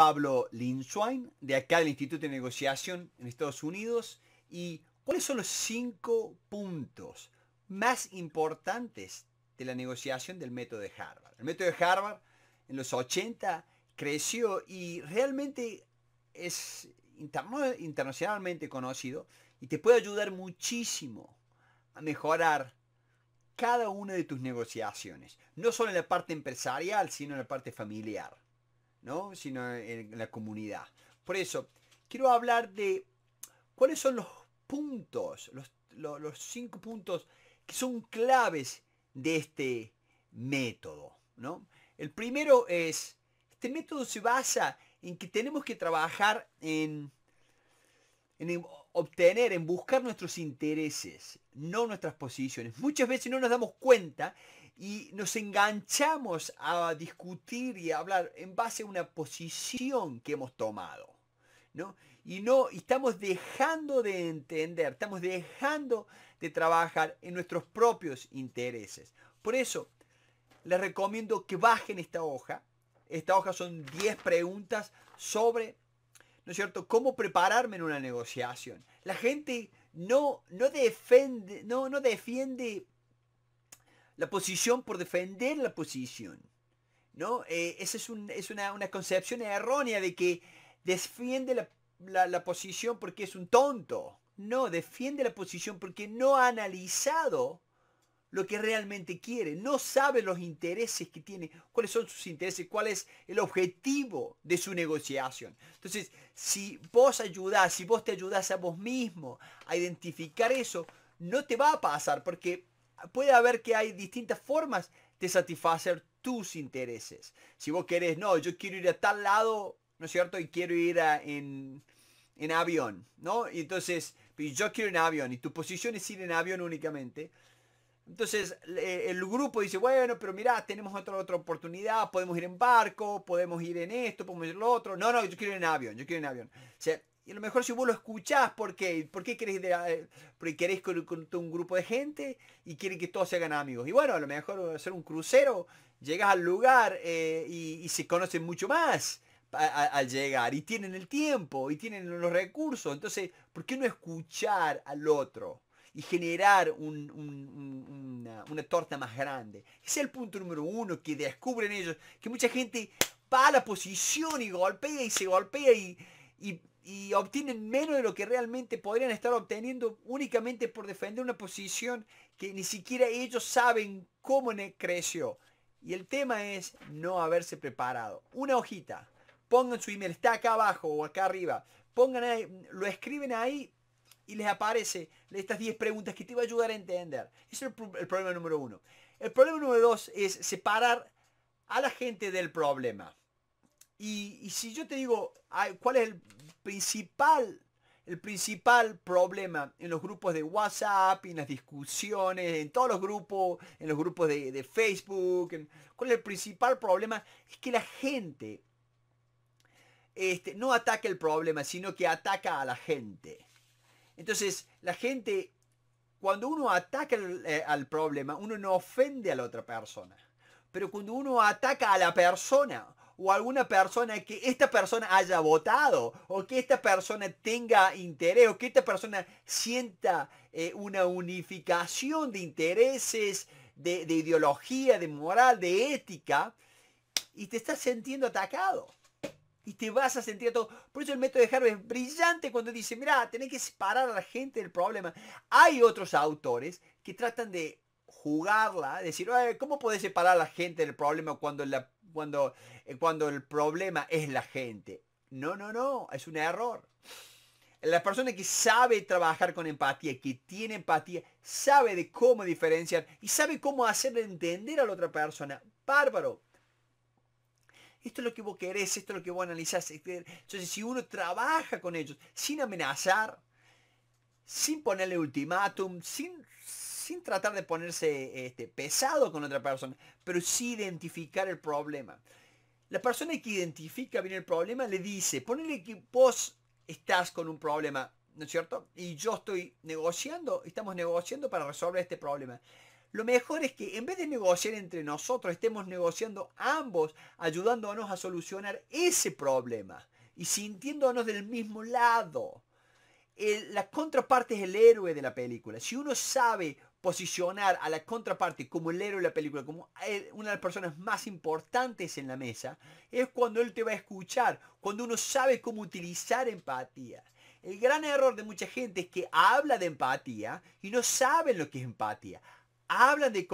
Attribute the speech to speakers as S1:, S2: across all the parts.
S1: Pablo Linswain, de acá del Instituto de Negociación en Estados Unidos. ¿Y cuáles son los cinco puntos más importantes de la negociación del método de Harvard? El método de Harvard en los 80 creció y realmente es internacionalmente conocido y te puede ayudar muchísimo a mejorar cada una de tus negociaciones, no solo en la parte empresarial, sino en la parte familiar. ¿no? sino en la comunidad. Por eso, quiero hablar de cuáles son los puntos, los, cinco puntos que son claves de este método. ¿no? El primero es, este método se basa en que tenemos que trabajar en, en obtener, en buscar nuestros intereses, no nuestras posiciones. Muchas veces no nos damos cuenta y nos enganchamos a discutir y a hablar en base a una posición que hemos tomado. ¿no? Y no estamos dejando de entender, estamos dejando de trabajar en nuestros propios intereses. Por eso, les recomiendo que bajen esta hoja. Esta hoja son 10 preguntas sobre ¿no es cierto?, cómo prepararme en una negociación. La gente no, no, no, no defiende la posición por defender la posición. ¿no? Eh, esa es, una, concepción errónea de que defiende la posición porque es un tonto. No, defiende la posición porque no ha analizado lo que realmente quiere, no sabe los intereses que tiene, cuáles son sus intereses, cuál es el objetivo de su negociación. Entonces, si vos ayudás, si vos te ayudás a vos mismo a identificar eso, no te va a pasar porque puede haber que hay distintas formas de satisfacer tus intereses. Si vos querés, no, yo quiero ir a tal lado, ¿no es cierto? Y quiero ir en, en avión, ¿no? Y entonces, yo quiero en avión y tu posición es ir en avión únicamente entonces el grupo dice, bueno, pero mira tenemos otra, otra oportunidad, podemos ir en barco, podemos ir en esto, podemos ir en lo otro. No, no, yo quiero ir en avión, yo quiero en avión. O sea, y a lo mejor si vos lo escuchás, ¿por qué? ¿Por qué querés, eh, porque querés con, un grupo de gente y quieren que todos se hagan amigos? Y bueno, a lo mejor hacer un crucero, llegas al lugar eh, y, se conocen mucho más al llegar y tienen el tiempo y tienen los recursos. Entonces, ¿por qué no escuchar al otro? y generar una, torta más grande. Ese es el punto número uno que descubren ellos, que mucha gente va a la posición y golpea y se golpea y, obtienen menos de lo que realmente podrían estar obteniendo únicamente por defender una posición que ni siquiera ellos saben cómo creció. Y el tema es no haberse preparado. Una hojita. Pongan su email, está acá abajo o acá arriba. Pongan lo escriben ahí y les aparece estas 10 preguntas que te va a ayudar a entender. Ese es el, problema número uno. El problema número dos es separar a la gente del problema. Y, si yo te digo cuál es el principal, el principal problema en los grupos de WhatsApp, en las discusiones, en todos los grupos, en los grupos de, Facebook, cuál es el principal problema, es que la gente este, no ataca el problema, sino que ataca a la gente. Entonces, la gente, cuando uno ataca eh, al, problema, uno no ofende a la otra persona. Pero cuando uno ataca a la persona, o alguna persona que esta persona haya votado o que esta persona tenga interés o que esta persona sienta eh, una unificación de intereses, de, ideología, de moral, de ética y te estás sintiendo atacado. Y te vas a sentir todo. Por eso el método de Harvey es brillante cuando dice, mira, tenés que separar a la gente del problema. Hay otros autores que tratan de jugarla, decir, ¿cómo podés separar a la gente del problema cuando, la, cuando, eh, cuando el problema es la gente? No, no, no, es un error. La persona que sabe trabajar con empatía, que tiene empatía, sabe de cómo diferenciar y sabe cómo hacer entender a la otra persona. Bárbaro. Esto es lo que vos querés, esto es lo que vos analizás. Este, entonces, si uno trabaja con ellos sin amenazar, sin ponerle ultimátum, sin, sin tratar de ponerse este, pesado con otra persona, pero sí identificar el problema. La persona que identifica bien el problema le dice, ponele que vos estás con un problema, ¿no es cierto? Y yo estoy negociando, estamos negociando para resolver este problema. Lo mejor es que en vez de negociar entre nosotros, estemos negociando ambos, ayudándonos a solucionar ese problema y sintiéndonos del mismo lado. la contraparte es el héroe de la película. Si uno sabe posicionar a la contraparte como el héroe de la película, como eh, una de las personas más importantes en la mesa, es cuando él te va a escuchar, cuando uno sabe cómo utilizar empatía. El gran error de mucha gente es que habla de empatía y no saben lo que es empatía hablan de,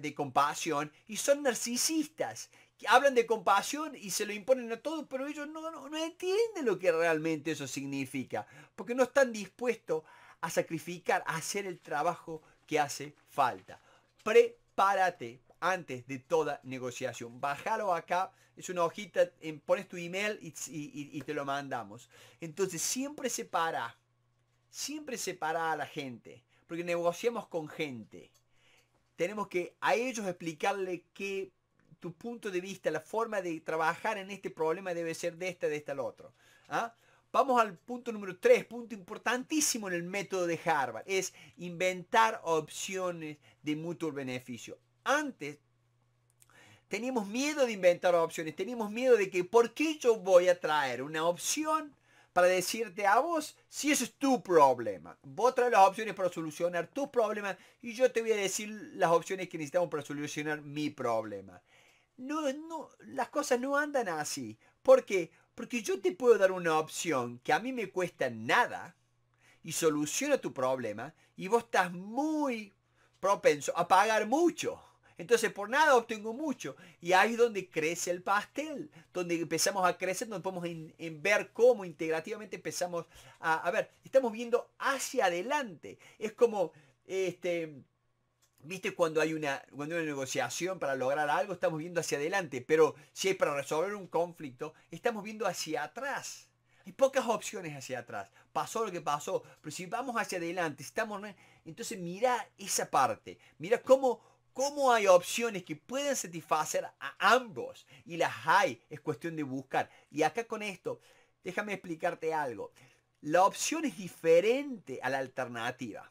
S1: de compasión y son narcisistas. Que hablan de compasión y se lo imponen a todos, pero ellos no, no, entienden lo que realmente eso significa, porque no están dispuestos a sacrificar, a hacer el trabajo que hace falta. Prepárate antes de toda negociación. Bájalo acá, es una hojita, eh, pones tu email y, y, te lo mandamos. Entonces siempre separa, siempre separa a la gente, porque negociamos con gente tenemos que a ellos explicarle que tu punto de vista, la forma de trabajar en este problema debe ser de esta, de esta, al otro. ¿ah? Vamos al punto número 3, punto importantísimo en el método de Harvard, es inventar opciones de mutuo beneficio. Antes teníamos miedo de inventar opciones, teníamos miedo de que, ¿por qué yo voy a traer una opción para decirte a vos si eso es tu problema. Vos traes las opciones para solucionar tus problemas y yo te voy a decir las opciones que necesitamos para solucionar mi problema. No, no, las cosas no andan así. ¿Por qué? Porque yo te puedo dar una opción que a mí me cuesta nada y soluciona tu problema y vos estás muy propenso a pagar mucho. Entonces por nada obtengo mucho. Y ahí es donde crece el pastel, donde empezamos a crecer, donde podemos ver cómo integrativamente empezamos a, a, ver. Estamos viendo hacia adelante. Es como, este, viste, cuando hay, una, cuando una negociación para lograr algo, estamos viendo hacia adelante. Pero si es para resolver un conflicto, estamos viendo hacia atrás. Hay pocas opciones hacia atrás. Pasó lo que pasó, pero si vamos hacia adelante, estamos... Entonces mira esa parte, mira cómo cómo hay opciones que pueden satisfacer a ambos y las hay, es cuestión de buscar. Y acá con esto, déjame explicarte algo. La opción es diferente a la alternativa.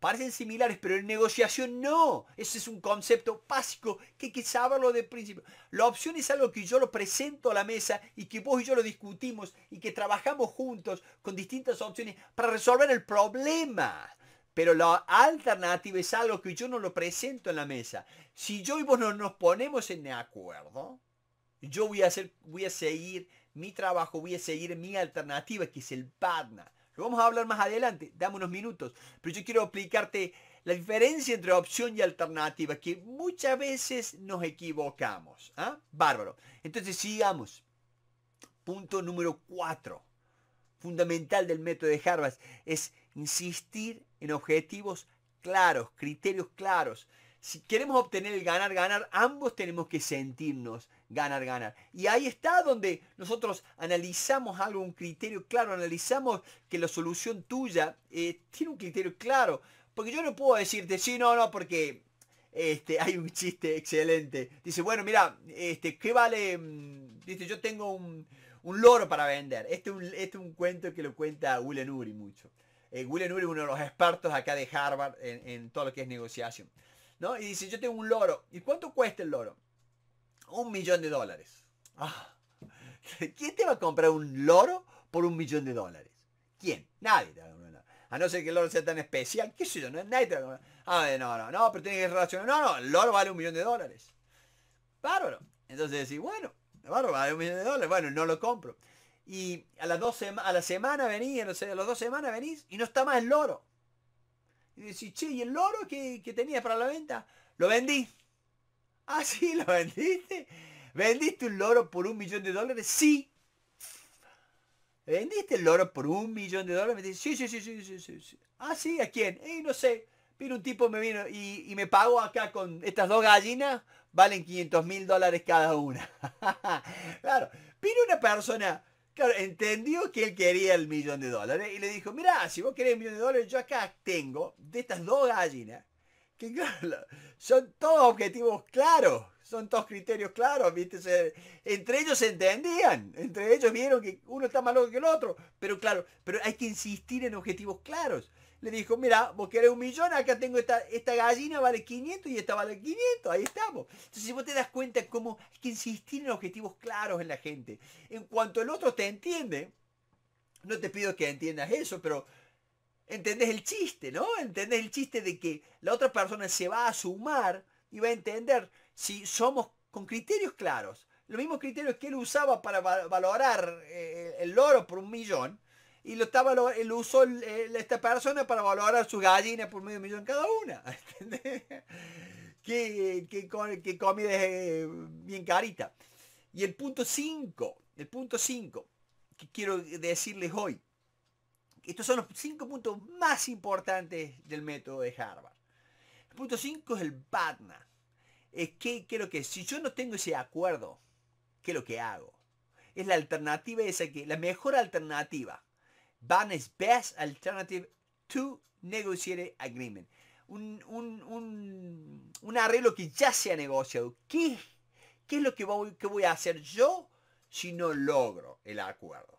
S1: Parecen similares, pero en negociación no. Ese es un concepto básico que hay que saberlo de principio. La opción es algo que yo lo presento a la mesa y que vos y yo lo discutimos y que trabajamos juntos con distintas opciones para resolver el problema pero la alternativa es algo que yo no lo presento en la mesa. Si yo y vos no nos ponemos en acuerdo, yo voy a, hacer, voy a seguir mi trabajo, voy a seguir mi alternativa, que es el partner. Lo vamos a hablar más adelante, dame unos minutos. Pero yo quiero explicarte la diferencia entre opción y alternativa, que muchas veces nos equivocamos. ¿ah? Bárbaro. Entonces sigamos. Punto número cuatro. fundamental del método de Harvard, es insistir en objetivos claros, criterios claros. Si queremos obtener el ganar, ganar, ambos tenemos que sentirnos ganar, ganar. Y ahí está donde nosotros analizamos algo, un criterio claro, analizamos que la solución tuya eh, tiene un criterio claro. Porque yo no puedo decirte, sí, no, no, porque este, hay un chiste excelente. Dice, bueno, mira, este, ¿qué vale? Dice, mm, yo tengo un, loro para vender. Este, este es un, cuento que lo cuenta William Uri mucho. Eh, William Ure es uno de los expertos acá de Harvard en, todo lo que es negociación. ¿no? Y dice, yo tengo un loro. ¿Y cuánto cuesta el loro? Un millón de dólares. Ah, ¿Quién te va a comprar un loro por un millón de dólares? ¿Quién? Nadie te va a A no ser que el loro sea tan especial, qué sé yo, no, nadie te va a comprar. Ah, no, no, no, pero tiene que relacionar. No, no, el loro vale un millón de dólares. Bárbaro. Entonces decís, bueno, vale un millón de dólares. Bueno, no lo compro y a las dos a la semana venís, no sé, a las dos semanas venís y no está más el loro. Y decís, che, ¿y el loro que, que tenías para la venta? Lo vendí. Ah, sí, lo vendiste. ¿Vendiste un loro por un millón de dólares? Sí. ¿Vendiste el loro por un millón de dólares? Me sí, sí, sí, sí, sí, sí, Ah, sí, ¿a quién? Eh, no sé. Vino un tipo, me vino y, y me pagó acá con estas dos gallinas, valen 500 mil dólares cada una. claro, vino una persona Claro, entendió que él quería el millón de dólares y le dijo, mira, si vos querés el millón de dólares, yo acá tengo de estas dos gallinas, que son todos objetivos claros, son todos criterios claros, ¿viste? entre ellos se entendían, entre ellos vieron que uno está más loco que el otro, pero claro, pero hay que insistir en objetivos claros le dijo, mira, vos querés un millón, acá tengo esta, esta gallina, vale 500 y esta vale 500, ahí estamos. Entonces, si vos te das cuenta cómo hay que insistir en objetivos claros en la gente. En cuanto el otro te entiende, no te pido que entiendas eso, pero entendés el chiste, ¿no? Entendés el chiste de que la otra persona se va a sumar y va a entender si somos con criterios claros. Los mismos criterios que él usaba para valorar eh, el oro por un millón, y lo estaba el uso usó esta persona para valorar sus gallinas por medio millón cada una. ¿Entendés? Que, comida es bien carita. Y el punto 5, el punto 5 que quiero decirles hoy. Estos son los cinco puntos más importantes del método de Harvard. El punto 5 es el BATNA. Es que creo que si yo no tengo ese acuerdo, ¿qué es lo que hago? Es la alternativa esa que, la mejor alternativa Barnes Best Alternative to negotiate Agreement. Un, arreglo que ya se ha negociado. ¿Qué, es lo que voy, a hacer yo si no logro el acuerdo?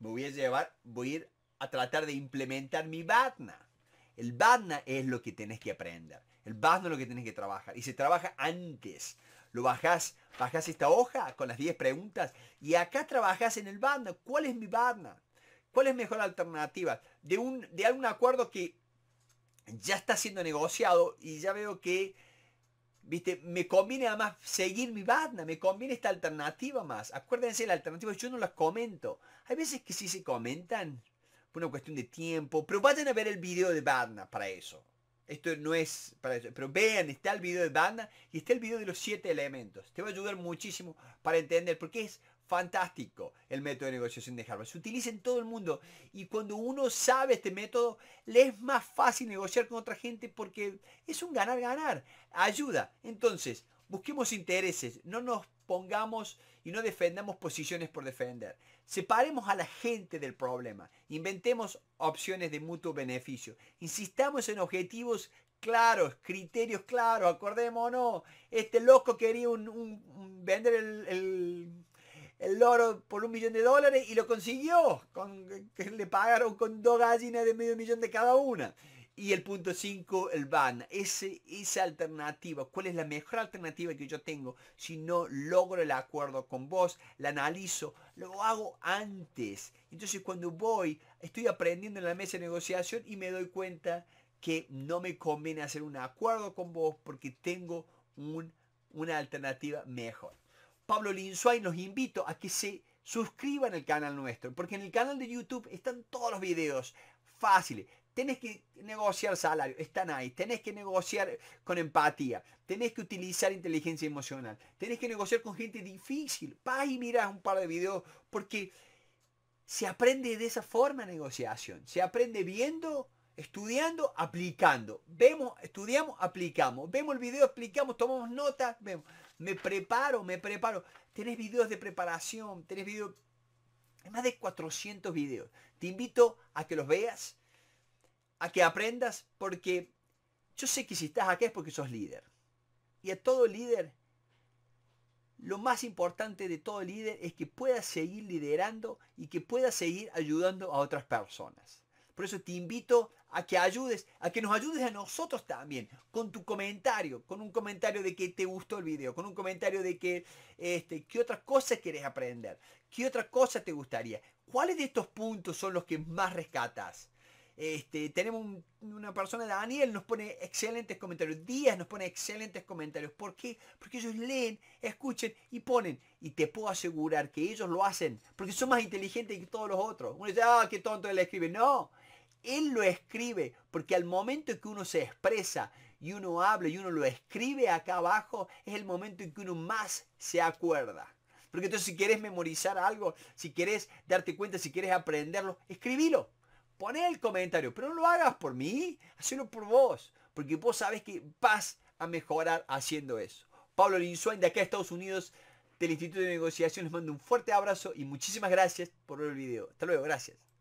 S1: Me voy a llevar, voy a ir a tratar de implementar mi BATNA. El BATNA es lo que tienes que aprender. El BATNA es lo que tienes que trabajar. Y se trabaja antes. Lo bajás, bajás esta hoja con las 10 preguntas y acá trabajas en el BATNA. ¿Cuál es mi BATNA? ¿Cuál es mejor alternativa? De un, de algún acuerdo que ya está siendo negociado y ya veo que, viste, me conviene además seguir mi banda, me conviene esta alternativa más. Acuérdense, la alternativa yo no las comento. Hay veces que sí se comentan por una cuestión de tiempo, pero vayan a ver el video de VATNA para eso. Esto no es para eso, pero vean, está el video de Badna y está el video de los siete elementos. Te va a ayudar muchísimo para entender, por qué es fantástico el método de negociación de Harvard. Se utiliza en todo el mundo y cuando uno sabe este método, le es más fácil negociar con otra gente porque es un ganar-ganar. Ayuda. Entonces, busquemos intereses, no nos pongamos y no defendamos posiciones por defender. Separemos a la gente del problema, inventemos opciones de mutuo beneficio, insistamos en objetivos claros, criterios claros, no. este loco quería un, vender el el loro por un millón de dólares y lo consiguió, con, que le pagaron con dos gallinas de medio millón de cada una. Y el punto 5, el van. Ese, esa alternativa, ¿cuál es la mejor alternativa que yo tengo si no logro el acuerdo con vos? La analizo, lo hago antes. Entonces cuando voy, estoy aprendiendo en la mesa de negociación y me doy cuenta que no me conviene hacer un acuerdo con vos porque tengo una alternativa mejor. Pablo Linsuay, los invito a que se suscriban al canal nuestro, porque en el canal de YouTube están todos los videos fáciles. Tenés que negociar salario, están ahí. Tenés que negociar con empatía. Tenés que utilizar inteligencia emocional. Tenés que negociar con gente difícil. Va y mirás un par de videos porque se aprende de esa forma negociación. Se aprende viendo estudiando, aplicando. Vemos, estudiamos, aplicamos. Vemos el video, explicamos, tomamos notas, vemos. Me preparo, me preparo. Tenés videos de preparación, tenés videos... Más de 400 videos. Te invito a que los veas, a que aprendas, porque yo sé que si estás aquí es porque sos líder. Y a todo líder, lo más importante de todo líder es que pueda seguir liderando y que pueda seguir ayudando a otras personas. Por eso te invito a que ayudes, a que nos ayudes a nosotros también, con tu comentario, con un comentario de que te gustó el video, con un comentario de que, este, qué otras cosas quieres aprender, qué otra cosa te gustaría, cuáles de estos puntos son los que más rescatas. Este, tenemos una persona, Daniel, nos pone excelentes comentarios. Díaz nos pone excelentes comentarios. ¿Por qué? Porque ellos leen, escuchen y ponen. Y te puedo asegurar que ellos lo hacen porque son más inteligentes que todos los otros. Uno dice, ah, qué tonto él escribe. No, él lo escribe, porque al momento que uno se expresa y uno habla y uno lo escribe acá abajo, es el momento en que uno más se acuerda. Porque entonces si quieres memorizar algo, si quieres darte cuenta, si quieres aprenderlo, escribilo. Pon el comentario, pero no lo hagas por mí, hazlo por vos, porque vos sabes que vas a mejorar haciendo eso. Pablo Linsuain de acá de Estados Unidos, del Instituto de Negociación, les mando un fuerte abrazo y muchísimas gracias por ver el video. Hasta luego, gracias.